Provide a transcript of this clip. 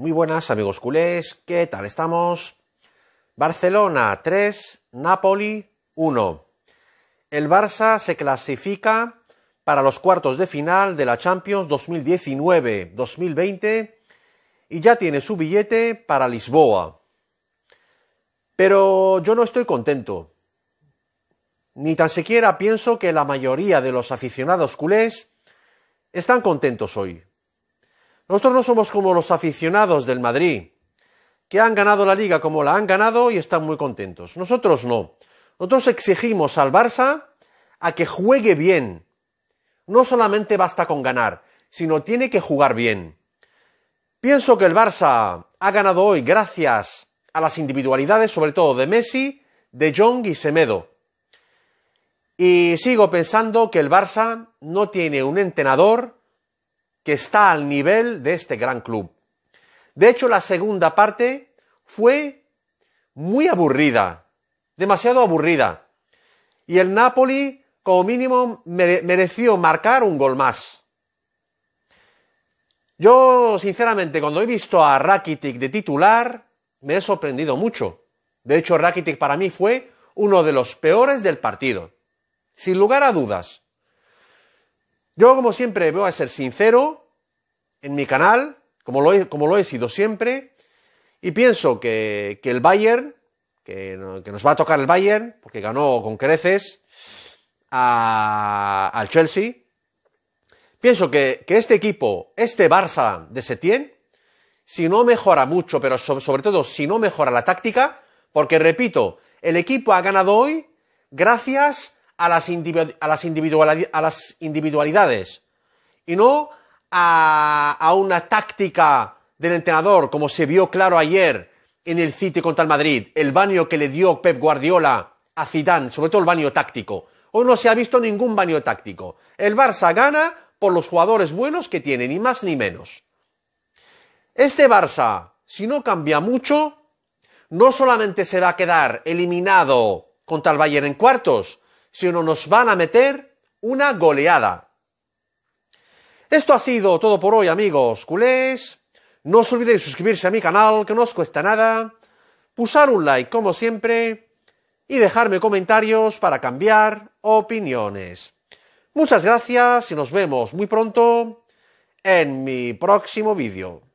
Muy buenas amigos culés, ¿qué tal estamos? Barcelona 3, Napoli 1. El Barça se clasifica para los cuartos de final de la Champions 2019-2020 y ya tiene su billete para Lisboa. Pero yo no estoy contento. Ni tan siquiera pienso que la mayoría de los aficionados culés están contentos hoy. Nosotros no somos como los aficionados del Madrid, que han ganado la liga como la han ganado y están muy contentos. Nosotros no. Nosotros exigimos al Barça a que juegue bien. No solamente basta con ganar, sino tiene que jugar bien. Pienso que el Barça ha ganado hoy gracias a las individualidades, sobre todo de Messi, de Jong y Semedo. Y sigo pensando que el Barça no tiene un entrenador que está al nivel de este gran club. De hecho, la segunda parte fue muy aburrida, demasiado aburrida. Y el Napoli, como mínimo, mereció marcar un gol más. Yo, sinceramente, cuando he visto a Rakitic de titular, me he sorprendido mucho. De hecho, Rakitic para mí fue uno de los peores del partido. Sin lugar a dudas. Yo, como siempre, voy a ser sincero en mi canal, como lo he, como lo he sido siempre, y pienso que, el Bayern, que, nos va a tocar el Bayern, porque ganó con creces a, al Chelsea, pienso que, este equipo, este Barça de Setién, si no mejora mucho, pero sobre todo si no mejora la táctica, porque repito, el equipo ha ganado hoy gracias a las, a las, a las individualidades y no a, a una táctica del entrenador, como se vio claro ayer en el City contra el Madrid, el baño que le dio Pep Guardiola a Zidane, sobre todo el baño táctico. Hoy no se ha visto ningún baño táctico. El Barça gana por los jugadores buenos que tiene, ni más ni menos. Este Barça, si no cambia mucho, no solamente se va a quedar eliminado contra el Bayern en cuartos, si sino nos van a meter una goleada. Esto ha sido todo por hoy, amigos culés. No os olvidéis suscribirse a mi canal, que no os cuesta nada, pulsar un like como siempre y dejarme comentarios para cambiar opiniones. Muchas gracias y nos vemos muy pronto en mi próximo vídeo.